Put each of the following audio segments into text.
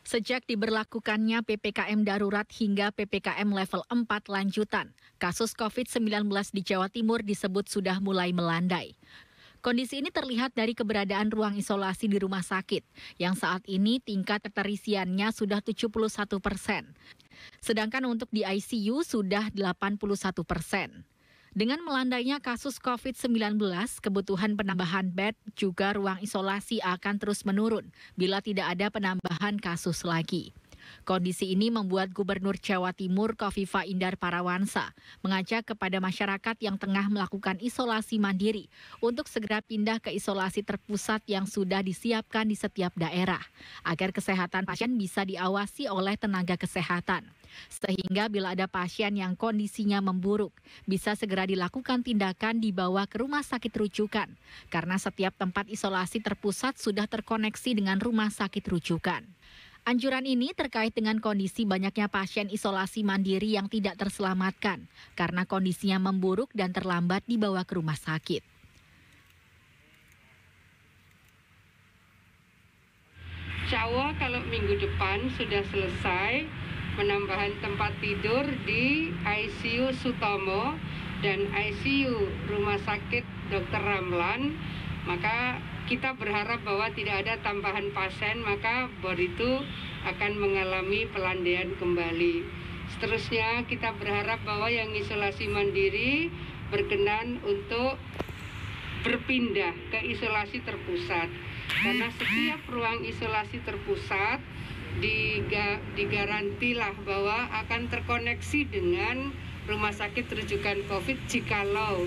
Sejak diberlakukannya PPKM darurat hingga PPKM level 4 lanjutan, kasus COVID-19 di Jawa Timur disebut sudah mulai melandai. Kondisi ini terlihat dari keberadaan ruang isolasi di rumah sakit, yang saat ini tingkat keterisiannya sudah 71 persen. Sedangkan untuk di ICU sudah 81 persen. Dengan melandainya kasus COVID-19, kebutuhan penambahan bed juga ruang isolasi akan terus menurun bila tidak ada penambahan kasus lagi. Kondisi ini membuat Gubernur Jawa Timur Kofifa Indar Parawansa mengajak kepada masyarakat yang tengah melakukan isolasi mandiri untuk segera pindah ke isolasi terpusat yang sudah disiapkan di setiap daerah agar kesehatan pasien bisa diawasi oleh tenaga kesehatan. Sehingga bila ada pasien yang kondisinya memburuk, bisa segera dilakukan tindakan dibawa ke rumah sakit rujukan, karena setiap tempat isolasi terpusat sudah terkoneksi dengan rumah sakit rujukan. Anjuran ini terkait dengan kondisi banyaknya pasien isolasi mandiri yang tidak terselamatkan karena kondisinya memburuk dan terlambat dibawa ke rumah sakit. Insya kalau minggu depan sudah selesai penambahan tempat tidur di ICU Sutomo dan ICU Rumah Sakit Dr. Ramlan maka kita berharap bahwa tidak ada tambahan pasien maka bor itu akan mengalami pelandaian kembali. Seterusnya kita berharap bahwa yang isolasi mandiri berkenan untuk berpindah ke isolasi terpusat karena setiap ruang isolasi terpusat digarantilah bahwa akan terkoneksi dengan rumah sakit rujukan COVID jikalau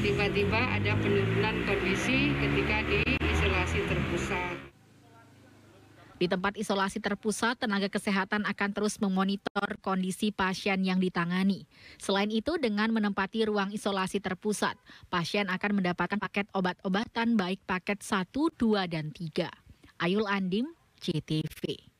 tiba-tiba ada penurunan kondisi ketika di isolasi terpusat. Di tempat isolasi terpusat, tenaga kesehatan akan terus memonitor kondisi pasien yang ditangani. Selain itu, dengan menempati ruang isolasi terpusat, pasien akan mendapatkan paket obat-obatan baik paket 1, 2, dan 3. Ayul Andim, CTV.